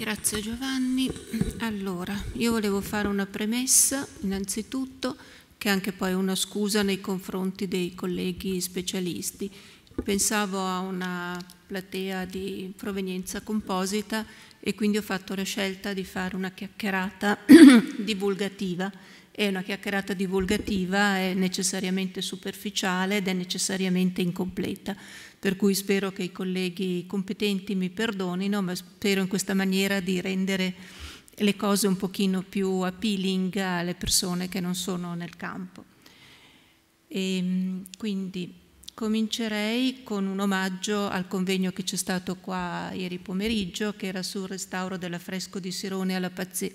Grazie Giovanni. Allora, io volevo fare una premessa innanzitutto, che è anche poi una scusa nei confronti dei colleghi specialisti. Pensavo a una platea di provenienza composita e quindi ho fatto la scelta di fare una chiacchierata divulgativa e una chiacchierata divulgativa è necessariamente superficiale ed è necessariamente incompleta per cui spero che i colleghi competenti mi perdonino, ma spero in questa maniera di rendere le cose un pochino più appealing alle persone che non sono nel campo. E, ehm, quindi comincerei con un omaggio al convegno che c'è stato qua ieri pomeriggio, che era sul restauro dell'affresco di Sirone alla,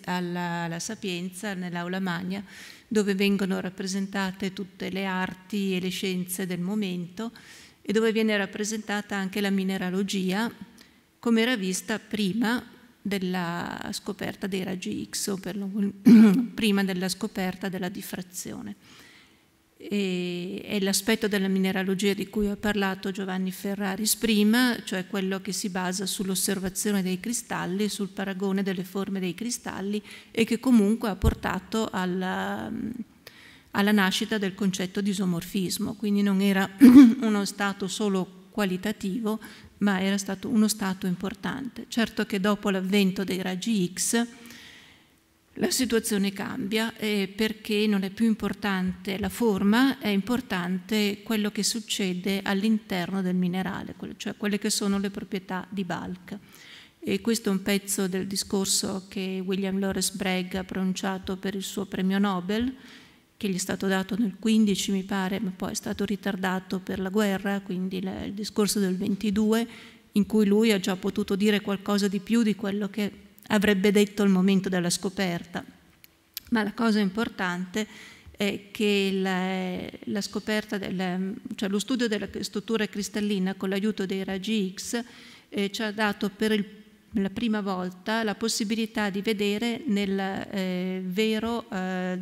alla, alla Sapienza, nell'Aula Magna, dove vengono rappresentate tutte le arti e le scienze del momento e dove viene rappresentata anche la mineralogia come era vista prima della scoperta dei raggi X o prima della scoperta della diffrazione. E, è l'aspetto della mineralogia di cui ha parlato Giovanni Ferraris prima, cioè quello che si basa sull'osservazione dei cristalli, sul paragone delle forme dei cristalli e che comunque ha portato alla alla nascita del concetto di isomorfismo, quindi non era uno stato solo qualitativo, ma era stato uno stato importante. Certo che dopo l'avvento dei raggi X la situazione cambia eh, perché non è più importante la forma, è importante quello che succede all'interno del minerale, cioè quelle che sono le proprietà di bulk. E questo è un pezzo del discorso che William Lawrence Bragg ha pronunciato per il suo premio Nobel, che gli è stato dato nel 15 mi pare, ma poi è stato ritardato per la guerra, quindi il discorso del 22 in cui lui ha già potuto dire qualcosa di più di quello che avrebbe detto al momento della scoperta. Ma la cosa importante è che la, la scoperta del, cioè lo studio della struttura cristallina con l'aiuto dei raggi X eh, ci ha dato per il la prima volta la possibilità di vedere nel, eh, vero, eh,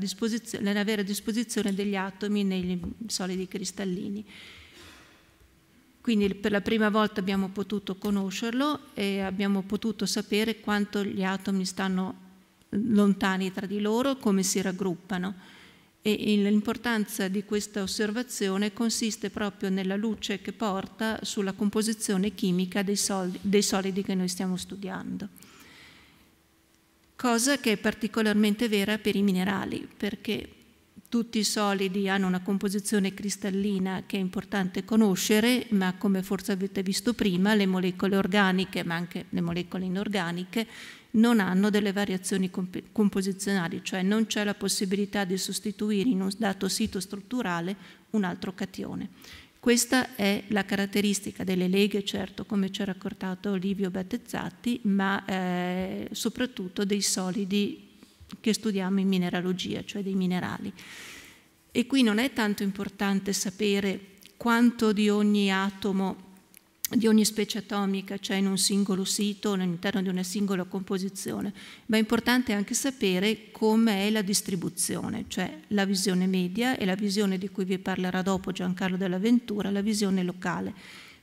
nella vera disposizione degli atomi nei solidi cristallini. Quindi per la prima volta abbiamo potuto conoscerlo e abbiamo potuto sapere quanto gli atomi stanno eh, lontani tra di loro, come si raggruppano e l'importanza di questa osservazione consiste proprio nella luce che porta sulla composizione chimica dei solidi, dei solidi che noi stiamo studiando. Cosa che è particolarmente vera per i minerali, perché tutti i solidi hanno una composizione cristallina che è importante conoscere, ma come forse avete visto prima, le molecole organiche, ma anche le molecole inorganiche, non hanno delle variazioni comp composizionali, cioè non c'è la possibilità di sostituire in un dato sito strutturale un altro catione. Questa è la caratteristica delle leghe, certo, come ci ha raccontato Livio Battezzatti, ma eh, soprattutto dei solidi che studiamo in mineralogia, cioè dei minerali. E qui non è tanto importante sapere quanto di ogni atomo, di ogni specie atomica c'è in un singolo sito, all'interno di una singola composizione, ma è importante anche sapere come è la distribuzione, cioè la visione media e la visione di cui vi parlerà dopo Giancarlo della Ventura, la visione locale,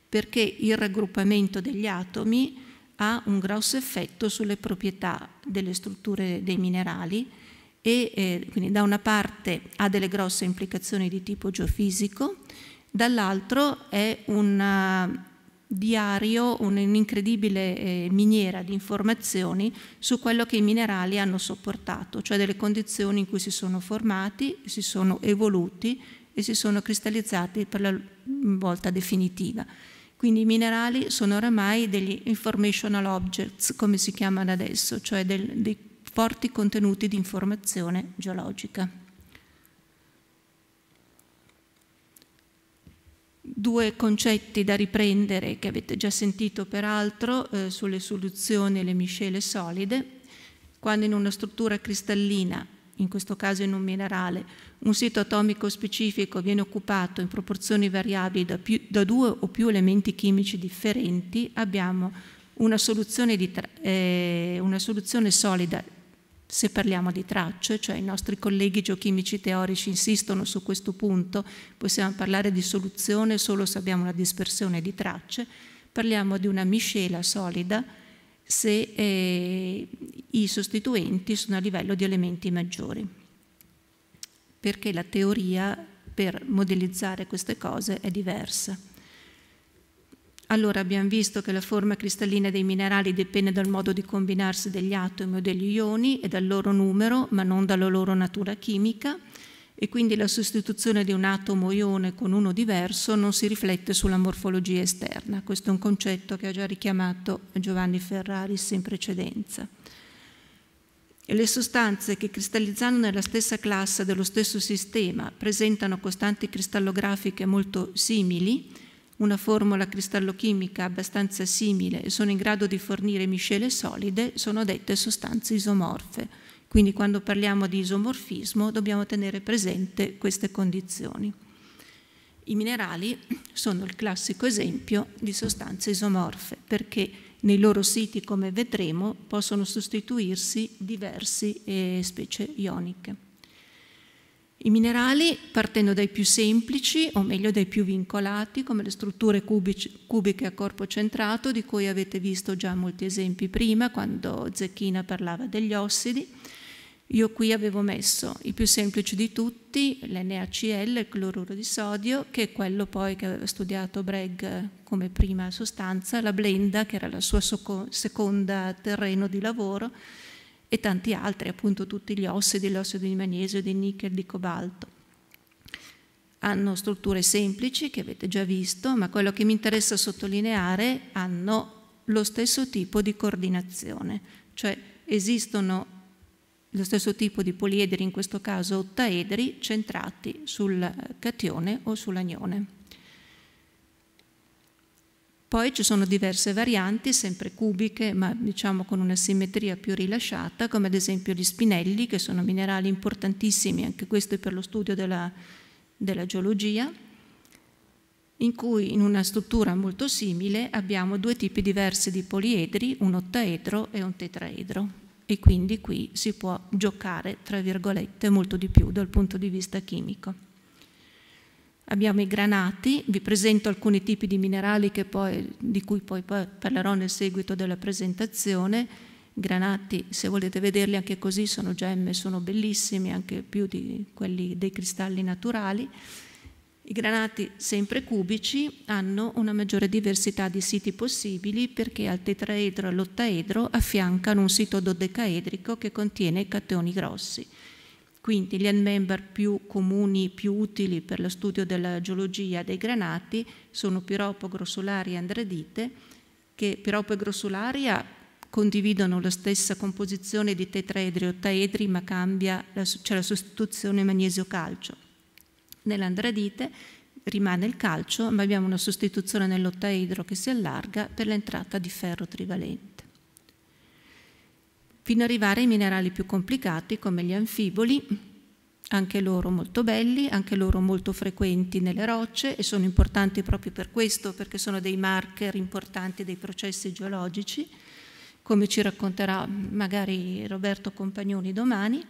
perché il raggruppamento degli atomi ha un grosso effetto sulle proprietà delle strutture dei minerali e eh, quindi da una parte ha delle grosse implicazioni di tipo geofisico, dall'altro è un eh, diario, un'incredibile eh, miniera di informazioni su quello che i minerali hanno sopportato, cioè delle condizioni in cui si sono formati, si sono evoluti e si sono cristallizzati per la volta definitiva. Quindi i minerali sono oramai degli informational objects, come si chiamano adesso, cioè del, dei forti contenuti di informazione geologica. Due concetti da riprendere che avete già sentito peraltro eh, sulle soluzioni e le miscele solide. Quando in una struttura cristallina in questo caso in un minerale, un sito atomico specifico viene occupato in proporzioni variabili da, più, da due o più elementi chimici differenti, abbiamo una soluzione, di, eh, una soluzione solida se parliamo di tracce, cioè i nostri colleghi geochimici teorici insistono su questo punto, possiamo parlare di soluzione solo se abbiamo una dispersione di tracce, parliamo di una miscela solida se eh, i sostituenti sono a livello di elementi maggiori, perché la teoria per modellizzare queste cose è diversa. Allora abbiamo visto che la forma cristallina dei minerali dipende dal modo di combinarsi degli atomi o degli ioni e dal loro numero, ma non dalla loro natura chimica e quindi la sostituzione di un atomo ione con uno diverso non si riflette sulla morfologia esterna. Questo è un concetto che ha già richiamato Giovanni Ferraris in precedenza. le sostanze che cristallizzando nella stessa classe dello stesso sistema presentano costanti cristallografiche molto simili, una formula cristallochimica abbastanza simile e sono in grado di fornire miscele solide, sono dette sostanze isomorfe quindi quando parliamo di isomorfismo dobbiamo tenere presente queste condizioni. I minerali sono il classico esempio di sostanze isomorfe perché nei loro siti, come vedremo, possono sostituirsi diverse eh, specie ioniche. I minerali, partendo dai più semplici, o meglio dai più vincolati, come le strutture cubici, cubiche a corpo centrato, di cui avete visto già molti esempi prima, quando Zecchina parlava degli ossidi, io qui avevo messo il più semplice di tutti, l'NaCl, il cloruro di sodio, che è quello poi che aveva studiato Bragg come prima sostanza, la blenda, che era la sua seconda terreno di lavoro, e tanti altri, appunto tutti gli ossidi, l'ossido di magnesio, di nickel, di cobalto. Hanno strutture semplici che avete già visto, ma quello che mi interessa sottolineare hanno lo stesso tipo di coordinazione, cioè esistono lo stesso tipo di poliedri, in questo caso ottaedri, centrati sul catione o sull'anione. Poi ci sono diverse varianti, sempre cubiche, ma diciamo con una simmetria più rilasciata, come ad esempio gli spinelli, che sono minerali importantissimi, anche questo è per lo studio della, della geologia, in cui in una struttura molto simile abbiamo due tipi diversi di poliedri, un ottaedro e un tetraedro e quindi qui si può giocare, tra virgolette, molto di più dal punto di vista chimico. Abbiamo i granati, vi presento alcuni tipi di minerali poi, di cui poi parlerò nel seguito della presentazione. I Granati, se volete vederli anche così, sono gemme, sono bellissimi, anche più di quelli dei cristalli naturali. I granati sempre cubici hanno una maggiore diversità di siti possibili perché al tetraedro e all'ottaedro affiancano un sito dodecaedrico che contiene cationi grossi. Quindi gli end member più comuni, più utili per lo studio della geologia dei granati sono Piropo, Grossularia e Andradite, che Piropo e Grossularia condividono la stessa composizione di tetraedri e ottaedri, ma c'è la sostituzione magnesio-calcio Nell'andradite rimane il calcio, ma abbiamo una sostituzione nell'ottaedro che si allarga per l'entrata di ferro trivalente. Fino ad arrivare ai minerali più complicati come gli anfiboli, anche loro molto belli, anche loro molto frequenti nelle rocce e sono importanti proprio per questo, perché sono dei marker importanti dei processi geologici, come ci racconterà magari Roberto Compagnoni domani.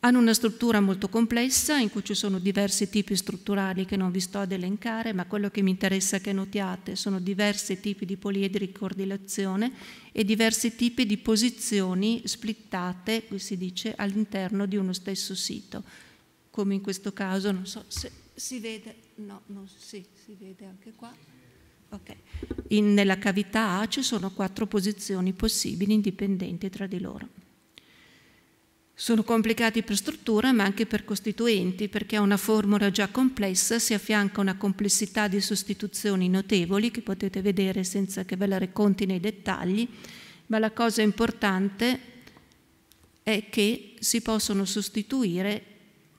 Hanno una struttura molto complessa in cui ci sono diversi tipi strutturali che non vi sto ad elencare, ma quello che mi interessa che notiate sono diversi tipi di poliedri cordilazione e diversi tipi di posizioni splittate, qui si dice, all'interno di uno stesso sito. Come in questo caso, non so se si vede, no, no sì, si vede anche qua. Okay. In, nella cavità A ci sono quattro posizioni possibili indipendenti tra di loro. Sono complicati per struttura ma anche per costituenti perché a una formula già complessa si affianca una complessità di sostituzioni notevoli che potete vedere senza che ve la racconti nei dettagli, ma la cosa importante è che si possono sostituire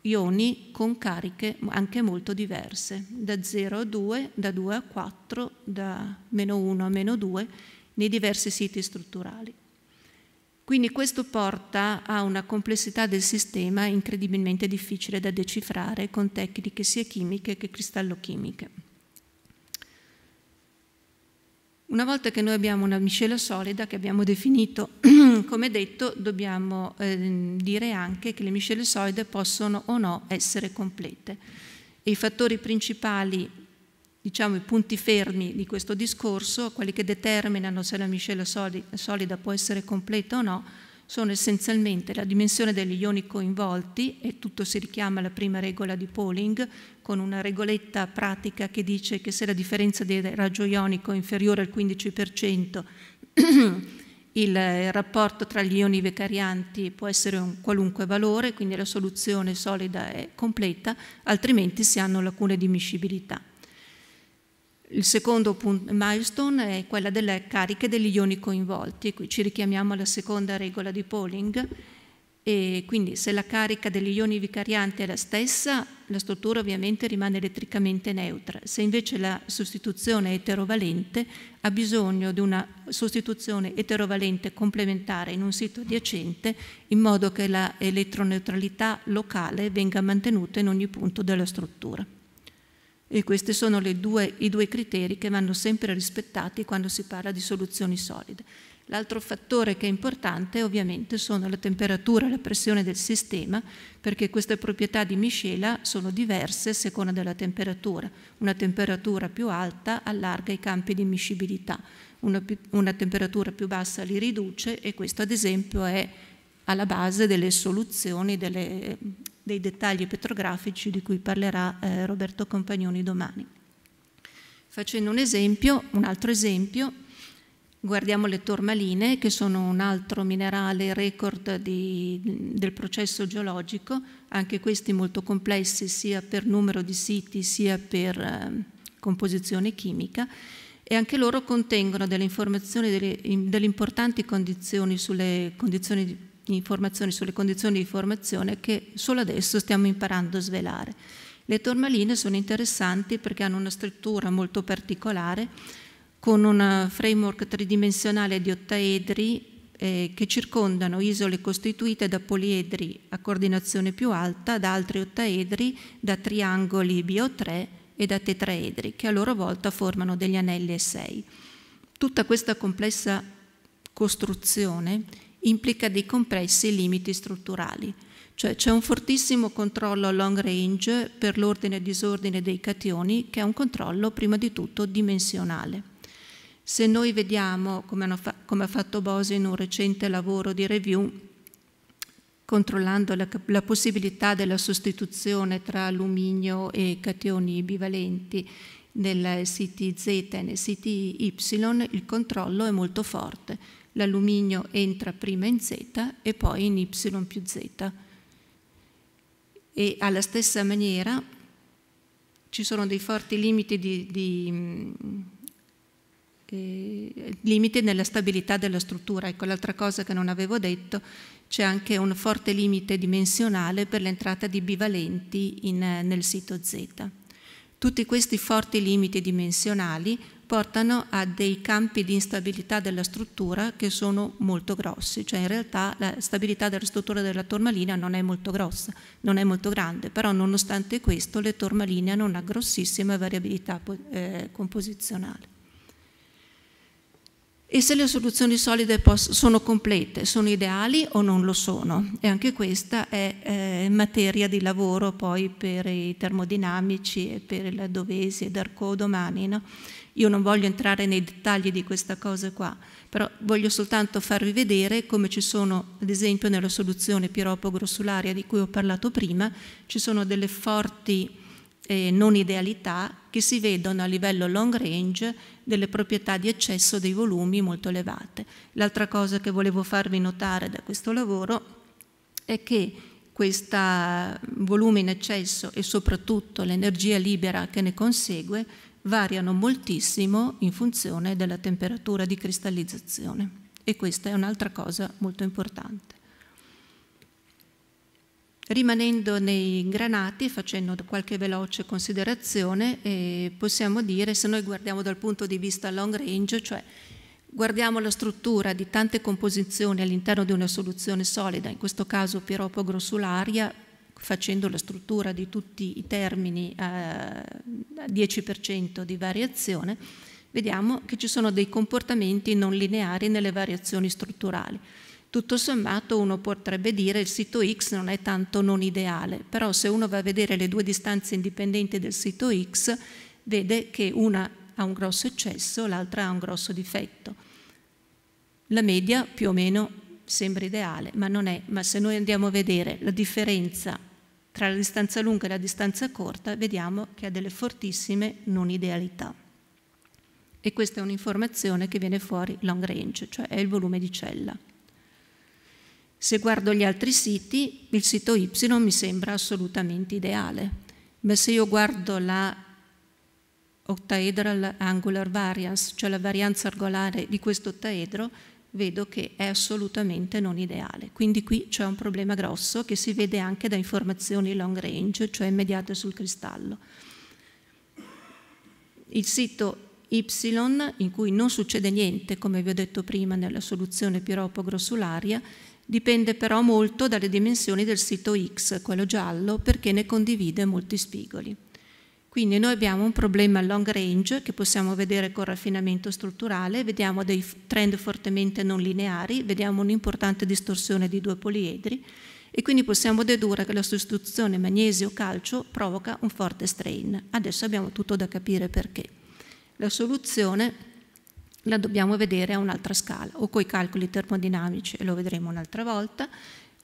ioni con cariche anche molto diverse, da 0 a 2, da 2 a 4, da meno 1 a meno 2, nei diversi siti strutturali. Quindi questo porta a una complessità del sistema incredibilmente difficile da decifrare con tecniche sia chimiche che cristallochimiche. Una volta che noi abbiamo una miscela solida che abbiamo definito, come detto, dobbiamo eh, dire anche che le miscele solide possono o no essere complete. E I fattori principali diciamo, i punti fermi di questo discorso, quelli che determinano se la miscela solida può essere completa o no, sono essenzialmente la dimensione degli ioni coinvolti e tutto si richiama alla prima regola di Pauling con una regoletta pratica che dice che se la differenza di raggio ionico è inferiore al 15% il rapporto tra gli ioni vicarianti può essere un qualunque valore, quindi la soluzione solida è completa, altrimenti si hanno lacune di miscibilità. Il secondo milestone è quella delle cariche degli ioni coinvolti, qui ci richiamiamo alla seconda regola di Pauling, e quindi se la carica degli ioni vicarianti è la stessa, la struttura ovviamente rimane elettricamente neutra, se invece la sostituzione è eterovalente ha bisogno di una sostituzione eterovalente complementare in un sito adiacente in modo che la elettroneutralità locale venga mantenuta in ogni punto della struttura. E questi sono due, i due criteri che vanno sempre rispettati quando si parla di soluzioni solide. L'altro fattore che è importante ovviamente sono la temperatura e la pressione del sistema perché queste proprietà di miscela sono diverse a seconda della temperatura. Una temperatura più alta allarga i campi di miscibilità, una, una temperatura più bassa li riduce e questo ad esempio è alla base delle soluzioni, delle dei dettagli petrografici di cui parlerà eh, Roberto Compagnoni domani. Facendo un esempio, un altro esempio, guardiamo le tormaline che sono un altro minerale record di, del processo geologico, anche questi molto complessi sia per numero di siti sia per eh, composizione chimica e anche loro contengono delle informazioni delle, delle importanti condizioni sulle condizioni informazioni sulle condizioni di formazione che solo adesso stiamo imparando a svelare. Le tormaline sono interessanti perché hanno una struttura molto particolare con un eh, framework tridimensionale di ottaedri eh, che circondano isole costituite da poliedri a coordinazione più alta, da altri ottaedri, da triangoli bo 3 e da tetraedri, che a loro volta formano degli anelli E6. Tutta questa complessa costruzione implica dei compressi limiti strutturali, cioè c'è un fortissimo controllo a long range per l'ordine e disordine dei cationi che è un controllo prima di tutto dimensionale. Se noi vediamo, come, fa come ha fatto Bosi in un recente lavoro di review, controllando la, la, possibilità della sostituzione tra alluminio e cationi bivalenti nel CTZ e nel CTY, il controllo è molto forte l'alluminio entra prima in Z e poi in Y più Z. E alla stessa maniera ci sono dei forti limiti, di, di, mm, eh, limiti nella stabilità della struttura. Ecco, l'altra cosa che non avevo detto, c'è anche un forte limite dimensionale per l'entrata di bivalenti in, eh, nel sito Z. Tutti questi forti limiti dimensionali portano a dei campi di instabilità della struttura che sono molto grossi, cioè in realtà la stabilità della struttura della tormalina non è molto grossa, non è molto grande, però nonostante questo le tormaline hanno una grossissima variabilità eh, composizionale. E se le soluzioni solide sono complete, sono ideali o non lo sono? E anche questa è eh, materia di lavoro poi per i termodinamici e per la Dovesi e Darcot domani. No? Io non voglio entrare nei dettagli di questa cosa qua, però voglio soltanto farvi vedere come ci sono, ad esempio nella soluzione piropo-grossularia di cui ho parlato prima, ci sono delle forti eh, non idealità che si vedono a livello long range delle proprietà di eccesso dei volumi molto elevate. L'altra cosa che volevo farvi notare da questo lavoro è che questo mm, volume in eccesso e soprattutto l'energia libera che ne consegue variano moltissimo in funzione della temperatura di cristallizzazione e questa è un'altra cosa molto importante. Rimanendo nei granati, facendo qualche veloce considerazione, eh, possiamo dire, se noi guardiamo dal punto di vista long range, cioè guardiamo la struttura di tante composizioni all'interno di una soluzione solida, in questo caso piropo grossularia, facendo la struttura di tutti i termini eh, a 10% di variazione, vediamo che ci sono dei comportamenti non lineari nelle variazioni strutturali. Tutto sommato uno potrebbe dire che il sito X non è tanto non ideale, però se uno va a vedere le due distanze indipendenti del sito X, vede che una ha un grosso eccesso, l'altra ha un grosso difetto. La media più o meno sembra ideale, ma non è. Ma se noi andiamo a vedere la differenza tra la distanza lunga e la distanza corta vediamo che ha delle fortissime non idealità. E questa è un'informazione che viene fuori long range, cioè è il volume di cella. Se guardo gli altri siti, il sito Y mi sembra assolutamente ideale, ma se io guardo la octaedral angular variance, cioè la varianza angolare di questo ottaedro, vedo che è assolutamente non ideale. Quindi qui c'è un problema grosso che si vede anche da informazioni long range, cioè immediate sul cristallo. Il sito Y, in cui non succede niente, come vi ho detto prima, nella soluzione piropo-grossularia, dipende però molto dalle dimensioni del sito X, quello giallo, perché ne condivide molti spigoli. Quindi noi abbiamo un problema long range che possiamo vedere con raffinamento strutturale, vediamo dei trend fortemente non lineari, vediamo un'importante distorsione di due poliedri e quindi possiamo dedurre che la sostituzione magnesio-calcio provoca un forte strain. Adesso abbiamo tutto da capire perché. La soluzione la dobbiamo vedere a un'altra scala o coi calcoli termodinamici e lo vedremo un'altra volta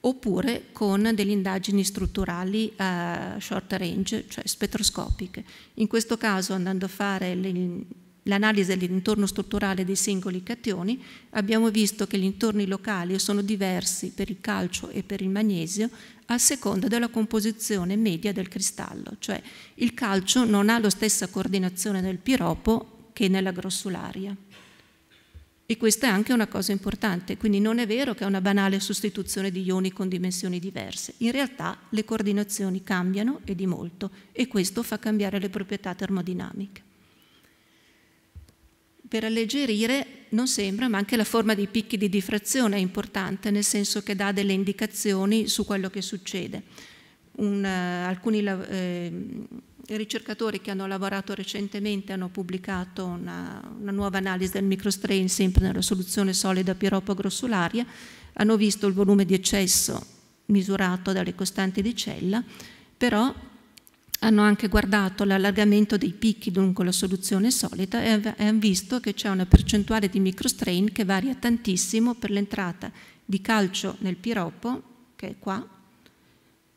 oppure con delle indagini strutturali a eh, short range, cioè spettroscopiche. In questo caso, andando a fare l'analisi dell'intorno strutturale dei singoli cationi, abbiamo visto che gli intorni locali sono diversi per il calcio e per il magnesio a seconda della composizione media del cristallo, cioè il calcio non ha la stessa coordinazione del piropo che nella grossularia. E questa è anche una cosa importante, quindi non è vero che è una banale sostituzione di ioni con dimensioni diverse. In realtà le coordinazioni cambiano e di molto e questo fa cambiare le proprietà termodinamiche. Per alleggerire, non sembra, ma anche la forma dei picchi di diffrazione è importante, nel senso che dà delle indicazioni su quello che succede. Un, uh, alcuni, uh, ricercatori che hanno lavorato recentemente hanno pubblicato una, una nuova analisi del microstrain sempre nella soluzione solida piropo grossularia, hanno visto il volume di eccesso misurato dalle costanti di cella, però hanno anche guardato l'allargamento dei picchi lungo la soluzione solida e hanno visto che c'è una percentuale di microstrain che varia tantissimo per l'entrata di calcio nel piropo, che è qua,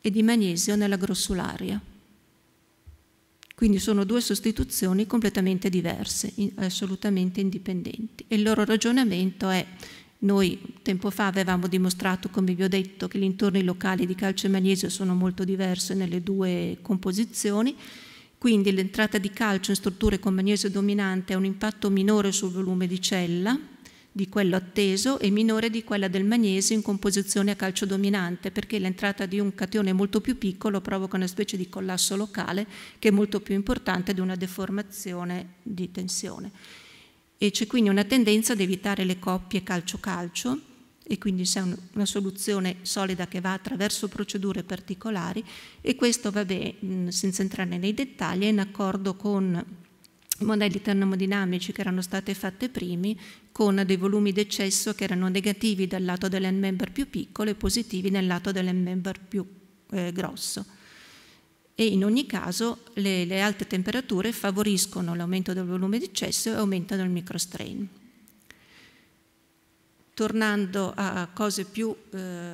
e di magnesio nella grossularia. Quindi sono due sostituzioni completamente diverse, assolutamente indipendenti. E il loro ragionamento è noi tempo fa avevamo dimostrato, come vi ho detto, che gli intorni locali di calcio e magnesio sono molto diversi nelle due composizioni, quindi l'entrata di calcio in strutture con magnesio dominante ha un impatto minore sul volume di cella, di quello atteso e minore di quella del magnesio in composizione a calcio dominante, perché l'entrata di un catione molto più piccolo provoca una specie di collasso locale che è molto più importante di una deformazione di tensione. E c'è quindi una tendenza ad evitare le coppie calcio-calcio e quindi c'è una soluzione solida che va attraverso procedure particolari e questo, va bene, senza entrare nei dettagli, è in accordo con modelli termodinamici che erano state fatte primi con dei volumi d'eccesso che erano negativi dal lato dell'n member più piccolo e positivi nel lato dell'n member più eh, grosso. E in ogni caso le, le alte temperature favoriscono l'aumento del volume d'eccesso e aumentano il microstrain tornando a cose più eh,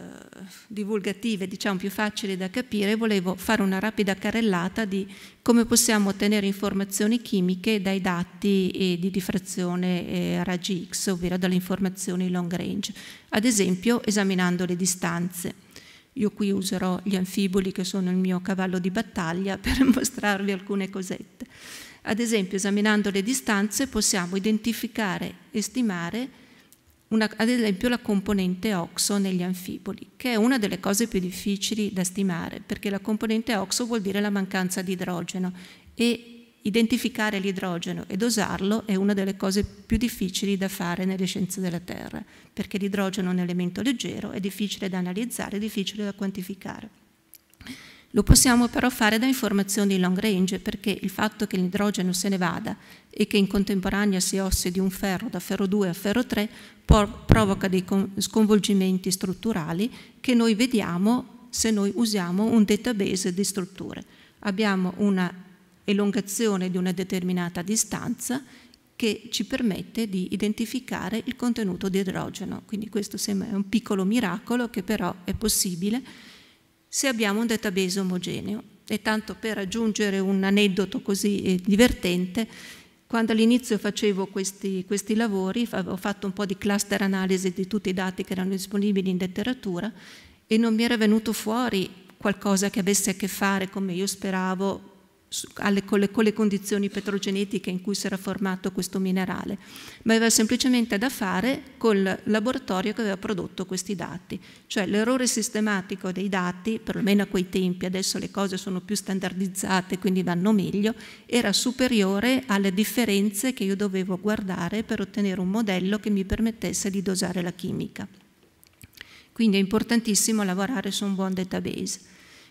divulgative, diciamo più facili da capire, volevo fare una rapida carrellata di come possiamo ottenere informazioni chimiche dai dati eh, di diffrazione eh, raggi X, ovvero dalle informazioni long range, ad esempio esaminando le distanze. Io qui userò gli anfiboli che sono il mio cavallo di battaglia per mostrarvi alcune cosette. Ad esempio, esaminando le distanze possiamo identificare e stimare una, ad esempio la componente OXO negli anfiboli, che è una delle cose più difficili da stimare, perché la componente OXO vuol dire la mancanza di idrogeno e identificare l'idrogeno ed osarlo è una delle cose più difficili da fare nelle scienze della Terra, perché l'idrogeno è un elemento leggero, è difficile da analizzare, è difficile da quantificare. Lo possiamo però fare da informazioni long range perché il fatto che l'idrogeno se ne vada e che in contemporanea si ossidi un ferro da ferro 2 a ferro 3 provoca dei sconvolgimenti strutturali che noi vediamo se noi usiamo un database di strutture. Abbiamo una elongazione di una determinata distanza che ci permette di identificare il contenuto di idrogeno. Quindi questo sembra un piccolo miracolo che però è possibile se abbiamo un database omogeneo. E tanto per aggiungere un aneddoto così eh, divertente, quando all'inizio facevo questi, questi lavori, ho fatto un po' di cluster analisi di tutti i dati che erano disponibili in letteratura e non mi era venuto fuori qualcosa che avesse a che fare, come io speravo, alle, con, le, con le condizioni petrogenetiche in cui si era formato questo minerale, ma aveva semplicemente da fare col laboratorio che aveva prodotto questi dati. Cioè l'errore sistematico dei dati, perlomeno a quei tempi, adesso le cose sono più standardizzate, quindi vanno meglio, era superiore alle differenze che io dovevo guardare per ottenere un modello che mi permettesse di dosare la chimica. Quindi è importantissimo lavorare su un buon database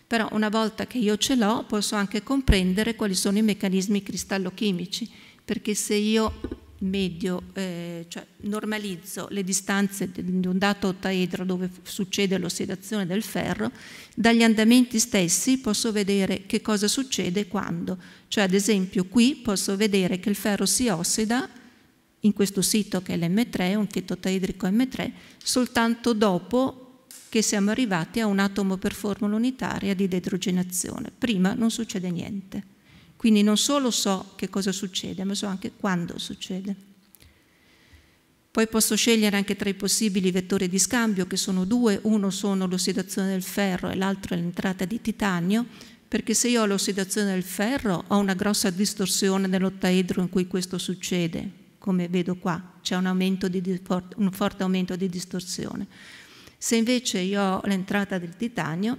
però una volta che io ce l'ho posso anche comprendere quali sono i meccanismi cristallochimici, perché se io medio, eh, cioè normalizzo le distanze di un dato ottaedro dove succede l'ossidazione del ferro, dagli andamenti stessi posso vedere che cosa succede quando. Cioè ad esempio qui posso vedere che il ferro si ossida in questo sito che è l'M3, un ottaedrico M3, soltanto dopo che siamo arrivati a un atomo per formula unitaria di deidrogenazione. Prima non succede niente. Quindi non solo so che cosa succede, ma so anche quando succede. Poi posso scegliere anche tra i possibili vettori di scambio, che sono due, uno sono l'ossidazione del ferro e l'altro è l'entrata di titanio, perché se io ho l'ossidazione del ferro ho una grossa distorsione nell'ottaedro in cui questo succede, come vedo qua, c'è un, un forte aumento di distorsione. Se invece io ho l'entrata del titanio,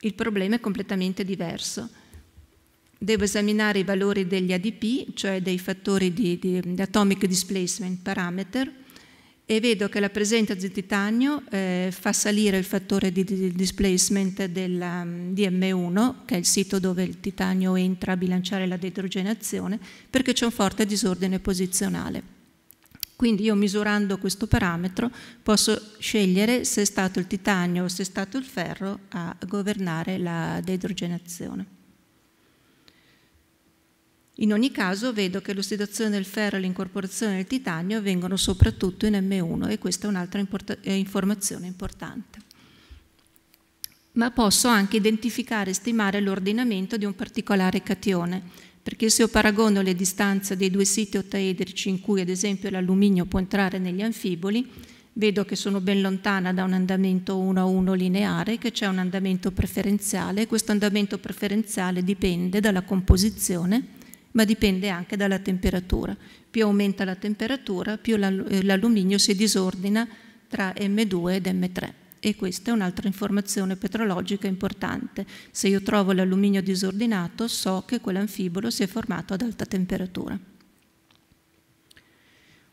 il problema è completamente diverso. Devo esaminare i valori degli ADP, cioè dei fattori di, di, di atomic displacement parameter, e vedo che la presenza di titanio eh, fa salire il fattore di, di displacement della, um, di M1, che è il sito dove il titanio entra a bilanciare la detrogenazione, perché c'è un forte disordine posizionale. Quindi io misurando questo parametro posso scegliere se è stato il titanio o se è stato il ferro a governare la deidrogenazione. In ogni caso vedo che l'ossidazione del ferro e l'incorporazione del titanio avvengono soprattutto in M1 e questa è un'altra import eh, informazione importante. Ma posso anche identificare e stimare l'ordinamento di un particolare catione perché se io paragono le distanze dei due siti ottaedrici in cui ad esempio l'alluminio può entrare negli anfiboli, vedo che sono ben lontana da un andamento 1 a 1 lineare, che c'è un andamento preferenziale, questo andamento preferenziale dipende dalla composizione, ma dipende anche dalla temperatura. Più aumenta la temperatura, più eh, l'alluminio si disordina tra M2 ed M3 e questa è un'altra informazione petrologica importante. Se io trovo l'alluminio disordinato so che quell'anfibolo si è formato ad alta temperatura.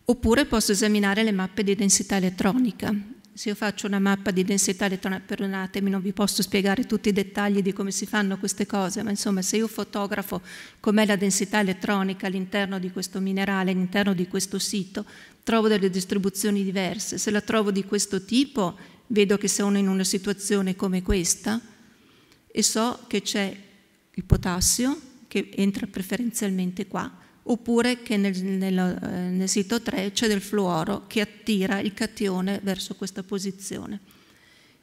Oppure posso esaminare le mappe di densità elettronica. Se io faccio una mappa di densità elettronica, perdonatemi, non vi posso spiegare tutti i dettagli di come si fanno queste cose, ma insomma se io fotografo com'è la densità elettronica all'interno di questo minerale, all'interno di questo sito, trovo delle distribuzioni diverse. Se la trovo di questo tipo vedo che sono in una situazione come questa e so che c'è il potassio che entra preferenzialmente qua, oppure che nel, nel, eh, nel sito 3 c'è del fluoro che attira il catione verso questa posizione.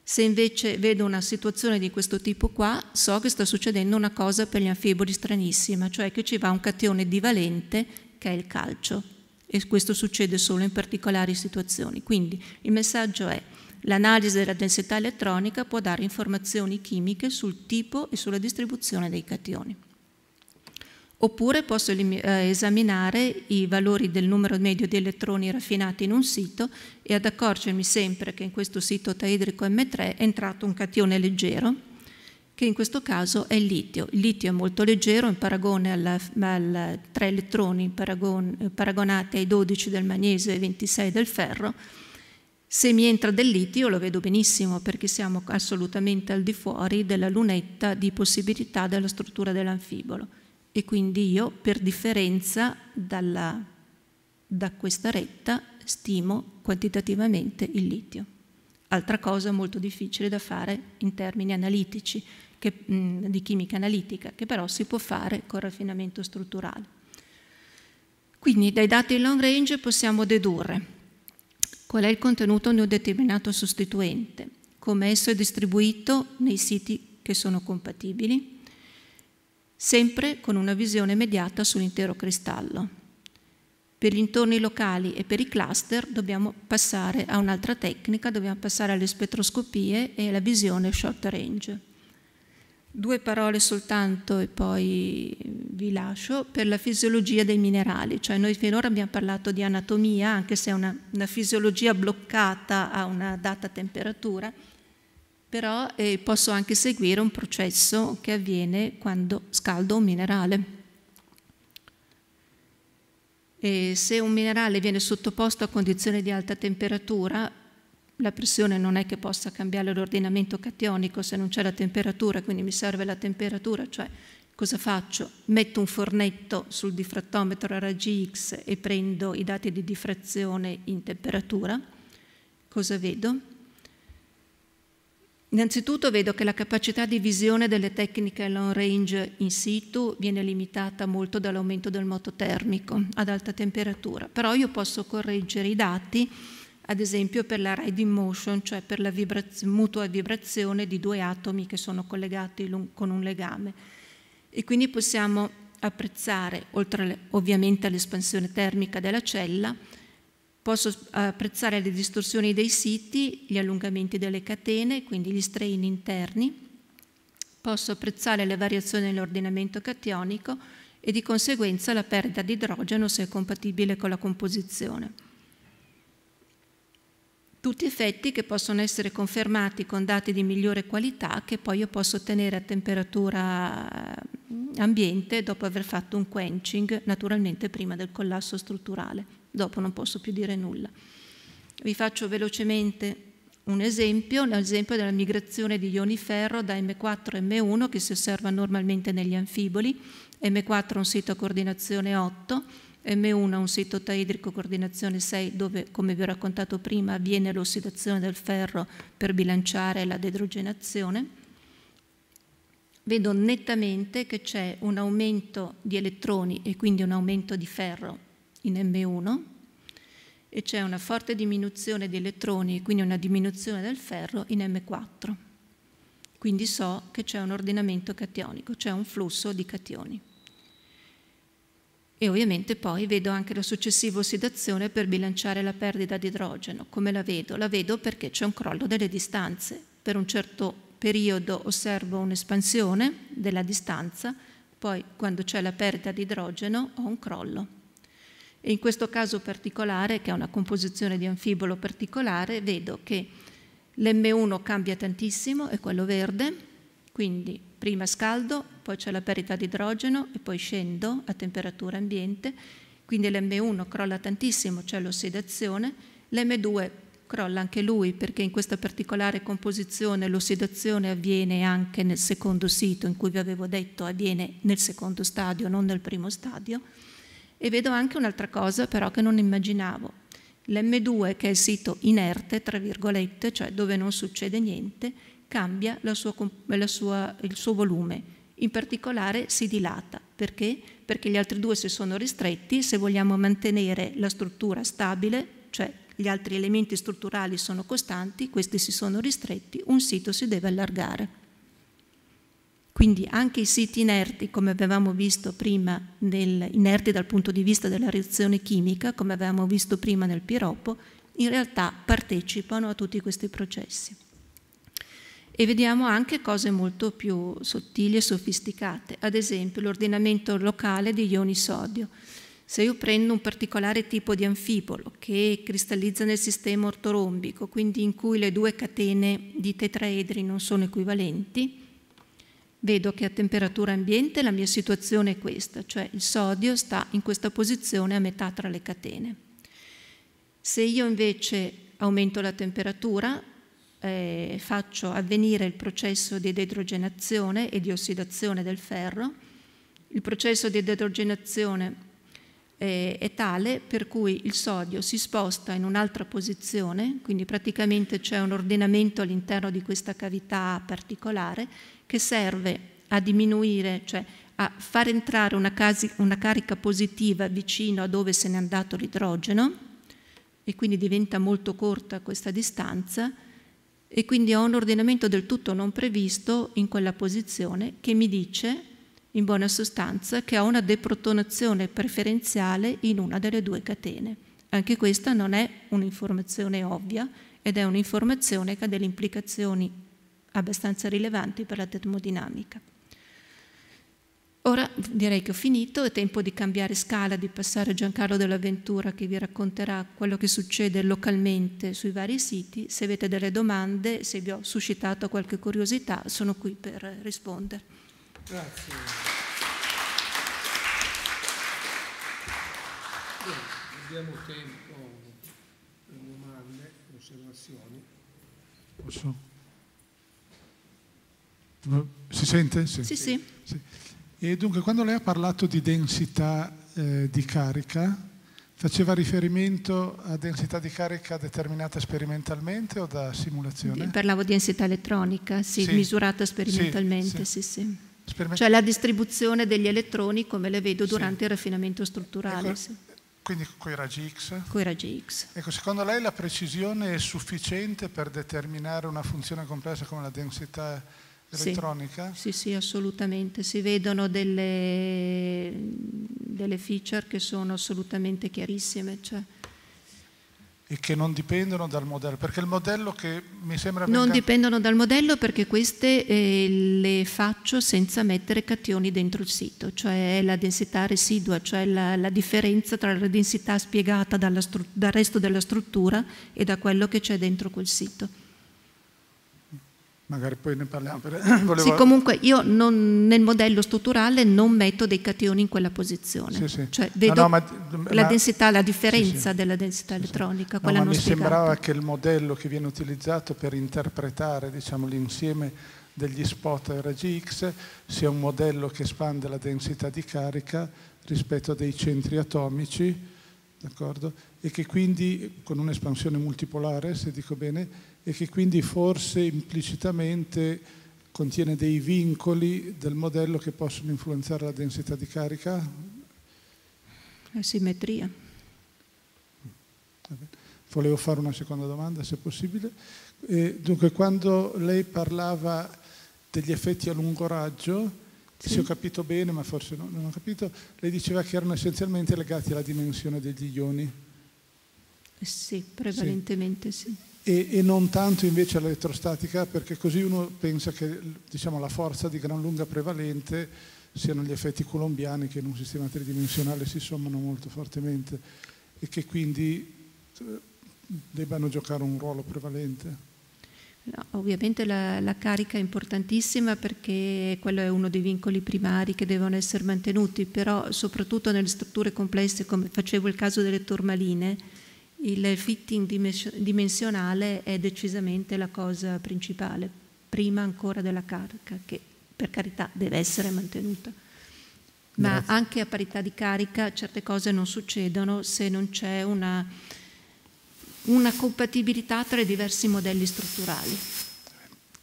Se invece vedo una situazione di questo tipo qua, so che sta succedendo una cosa per gli anfiboli stranissima, cioè che ci va un catione divalente che è il calcio e questo succede solo in particolari situazioni. Quindi il messaggio è L'analisi della densità elettronica può dare informazioni chimiche sul tipo e sulla distribuzione dei cationi. Oppure posso eh, esaminare i valori del numero medio di elettroni raffinati in un sito e ad accorgermi sempre che in questo sito taidrico M3 è entrato un catione leggero, che in questo caso è il litio. Il litio è molto leggero in paragone ai 3 elettroni paragon, paragonati ai 12 del magnesio e ai 26 del ferro, se mi entra del litio lo vedo benissimo perché siamo assolutamente al di fuori della lunetta di possibilità della struttura dell'anfibolo e quindi io per differenza dalla, da questa retta stimo quantitativamente il litio. Altra cosa molto difficile da fare in termini analitici, che, mh, di chimica analitica, che però si può fare con raffinamento strutturale. Quindi dai dati in long range possiamo dedurre qual è il contenuto di un determinato sostituente, come esso è distribuito nei siti che sono compatibili, sempre con una visione mediata sull'intero cristallo. Per gli intorni locali e per i cluster dobbiamo passare a un'altra tecnica, dobbiamo passare alle spettroscopie e alla visione short range. Due parole soltanto e poi vi lascio per la fisiologia dei minerali, cioè noi finora abbiamo parlato di anatomia, anche se è una, una fisiologia bloccata a una data temperatura, però eh, posso anche seguire un processo che avviene quando scaldo un minerale. E se un minerale viene sottoposto a condizioni di alta temperatura, la pressione non è che possa cambiare l'ordinamento cationico se non c'è la temperatura, quindi mi serve la temperatura, cioè cosa faccio? Metto un fornetto sul diffrattometro a raggi X e prendo i dati di diffrazione in temperatura. Cosa vedo? Innanzitutto vedo che la capacità di visione delle tecniche long range in situ viene limitata molto dall'aumento del moto termico ad alta temperatura, però io posso correggere i dati ad esempio per la ride in motion, cioè per la vibraz mutua vibrazione di due atomi che sono collegati con un legame. E quindi possiamo apprezzare, oltre ovviamente all'espansione termica della cella, posso apprezzare le distorsioni dei siti, gli allungamenti delle catene, quindi gli strain interni, posso apprezzare le variazioni nell'ordinamento cationico e di conseguenza la perdita di idrogeno se è compatibile con la composizione tutti effetti che possono essere confermati con dati di migliore qualità che poi io posso ottenere a temperatura eh, ambiente dopo aver fatto un quenching, naturalmente prima del collasso strutturale. Dopo non posso più dire nulla. Vi faccio velocemente un esempio, l'esempio della migrazione di ioni ferro da M4 a M1 che si osserva normalmente negli anfiboli. M4 è un sito a coordinazione 8, M1 ha un sito taidrico coordinazione 6 dove, come vi ho raccontato prima, avviene l'ossidazione del ferro per bilanciare la deidrogenazione. Vedo nettamente che c'è un aumento di elettroni e quindi un aumento di ferro in M1 e c'è una forte diminuzione di elettroni e quindi una diminuzione del ferro in M4. Quindi so che c'è un ordinamento cationico, c'è un flusso di cationi e ovviamente poi vedo anche la successiva ossidazione per bilanciare la perdita di idrogeno. Come la vedo? La vedo perché c'è un crollo delle distanze. Per un certo periodo osservo un'espansione della distanza, poi quando c'è la perdita di idrogeno ho un crollo. E in questo caso particolare, che è una composizione di anfibolo particolare, vedo che l'M1 cambia tantissimo, è quello verde, quindi prima scaldo, poi c'è la parità di idrogeno e poi scendo a temperatura ambiente, quindi l'M1 crolla tantissimo, c'è l'ossidazione, l'M2 crolla anche lui perché in questa particolare composizione l'ossidazione avviene anche nel secondo sito in cui vi avevo detto avviene nel secondo stadio, non nel primo stadio. E vedo anche un'altra cosa però che non immaginavo, l'M2 che è il sito inerte, tra virgolette, cioè dove non succede niente, cambia sua, sua, il suo volume, in particolare si dilata. Perché? Perché gli altri due si sono ristretti, se vogliamo mantenere la struttura stabile, cioè gli altri elementi strutturali sono costanti, questi si sono ristretti, un sito si deve allargare. Quindi anche i siti inerti, come avevamo visto prima, nel, inerti dal punto di vista della reazione chimica, come avevamo visto prima nel piropo, in realtà partecipano a tutti questi processi e vediamo anche cose molto più sottili e sofisticate, ad esempio l'ordinamento locale di ioni sodio. Se io prendo un particolare tipo di anfibolo che cristallizza nel sistema ortorombico, quindi in cui le due catene di tetraedri non sono equivalenti, vedo che a temperatura ambiente la mia situazione è questa, cioè il sodio sta in questa posizione a metà tra le catene. Se io invece aumento la temperatura, eh, faccio avvenire il processo di deidrogenazione e di ossidazione del ferro. Il processo di deidrogenazione eh, è tale per cui il sodio si sposta in un'altra posizione, quindi praticamente c'è un ordinamento all'interno di questa cavità particolare che serve a diminuire, cioè a far entrare una, casi, una carica positiva vicino a dove se n'è andato l'idrogeno e quindi diventa molto corta questa distanza e quindi ho un ordinamento del tutto non previsto in quella posizione che mi dice, in buona sostanza, che ho una deprotonazione preferenziale in una delle due catene. Anche questa non è un'informazione ovvia ed è un'informazione che ha delle implicazioni abbastanza rilevanti per la termodinamica. Ora direi che ho finito, è tempo di cambiare scala, di passare a Giancarlo della Ventura che vi racconterà quello che succede localmente sui vari siti. Se avete delle domande, se vi ho suscitato qualche curiosità, sono qui per rispondere. Grazie. Bene, abbiamo tempo per domande, osservazioni. Posso? Si sente? Sì, sì. sì. sì. E dunque, quando lei ha parlato di densità eh, di carica, faceva riferimento a densità di carica determinata sperimentalmente o da simulazione? Parlavo di densità elettronica, sì, sì. misurata sperimentalmente, sì, sì. sì. Speriment cioè la distribuzione degli elettroni come le vedo durante il raffinamento strutturale. Ecco, quindi con i raggi X? Con i raggi X. Ecco, secondo lei la precisione è sufficiente per determinare una funzione complessa come la densità elettronica? Sì, sì, assolutamente. Si vedono delle, delle, feature che sono assolutamente chiarissime. Cioè. E che non dipendono dal modello, perché il modello che mi sembra... Non venga... dipendono dal modello perché queste eh, le faccio senza mettere cationi dentro il sito, cioè la densità residua, cioè la, la differenza tra la densità spiegata dal resto della struttura e da quello che c'è dentro quel sito magari poi ne parliamo. Volevo... Sì, comunque io non, nel modello strutturale non metto dei cationi in quella posizione. Sì, sì. Cioè, vedo no, no, ma, la densità, la differenza sì, della densità elettronica, quella no, non mi sembrava che il modello che viene utilizzato per interpretare diciamo, l'insieme degli spot RGX sia un modello che espande la densità di carica rispetto a dei centri atomici, d'accordo? e che quindi con un'espansione multipolare, se dico bene, e che quindi forse implicitamente contiene dei vincoli del modello che possono influenzare la densità di carica? La simmetria. Volevo fare una seconda domanda, se possibile. Eh, dunque, quando lei parlava degli effetti a lungo raggio, sì. se ho capito bene, ma forse no, non ho capito, lei diceva che erano essenzialmente legati alla dimensione degli ioni. Eh sì, prevalentemente sì. sì e, e non tanto invece all'elettrostatica perché così uno pensa che diciamo, la forza di gran lunga prevalente siano gli effetti colombiani che in un sistema tridimensionale si sommano molto fortemente e che quindi eh, debbano giocare un ruolo prevalente. No, ovviamente la, la, carica è importantissima perché quello è uno dei vincoli primari che devono essere mantenuti, però soprattutto nelle strutture complesse come facevo il caso delle tormaline, il fitting dimensionale è decisamente la cosa principale, prima ancora della carica, che per carità deve essere mantenuta. Ma Grazie. anche a parità di carica certe cose non succedono se non c'è una, una compatibilità tra i diversi modelli strutturali,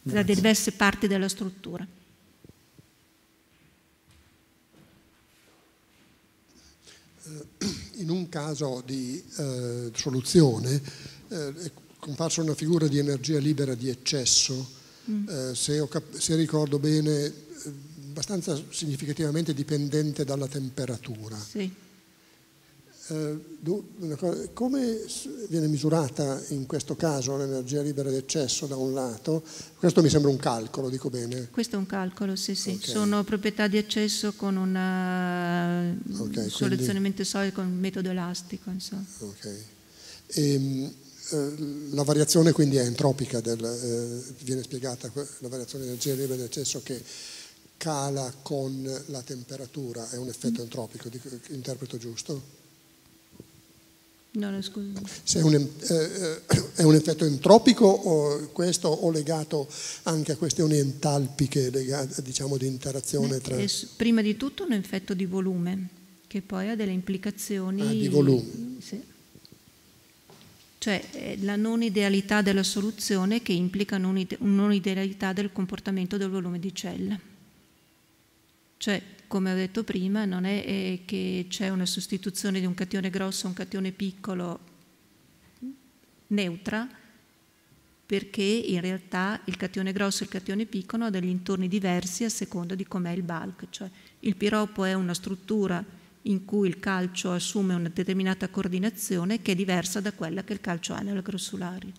tra le diverse parti della struttura. Uh in un caso di eh, soluzione eh, è comparsa una figura di energia libera di eccesso, mm. Eh, se, se, ricordo bene, eh, abbastanza significativamente dipendente dalla temperatura. Sì. Eh, come viene misurata in questo caso l'energia libera di eccesso da un lato? Questo mi sembra un calcolo, dico bene. Questo è un calcolo, sì, sì. Okay. Sono proprietà di eccesso con una eh, okay, soluzionamento quindi... solido con metodo elastico, insomma. Ok. E, ehm, eh, la variazione quindi è entropica, del, eh, viene spiegata la variazione di energia libera di eccesso che cala con la temperatura, è un effetto mm. entropico, interpreto giusto? No, no, Se è un, eh, eh, è un, effetto entropico o questo o legato anche a questioni entalpiche, legate, diciamo di interazione tra... È, prima di tutto un effetto di volume, che poi ha delle implicazioni... Ah, di volume. Sì. Cioè la non idealità della soluzione che implica non, non idealità del comportamento del volume di cella. Cioè come ho detto prima, non è, che c'è una sostituzione di un catione grosso a un catione piccolo neutra, perché in realtà il catione grosso e il catione piccolo hanno degli intorni diversi a seconda di com'è il bulk, cioè il piroppo è una struttura in cui il calcio assume una determinata coordinazione che è diversa da quella che il calcio ha nella grossolari.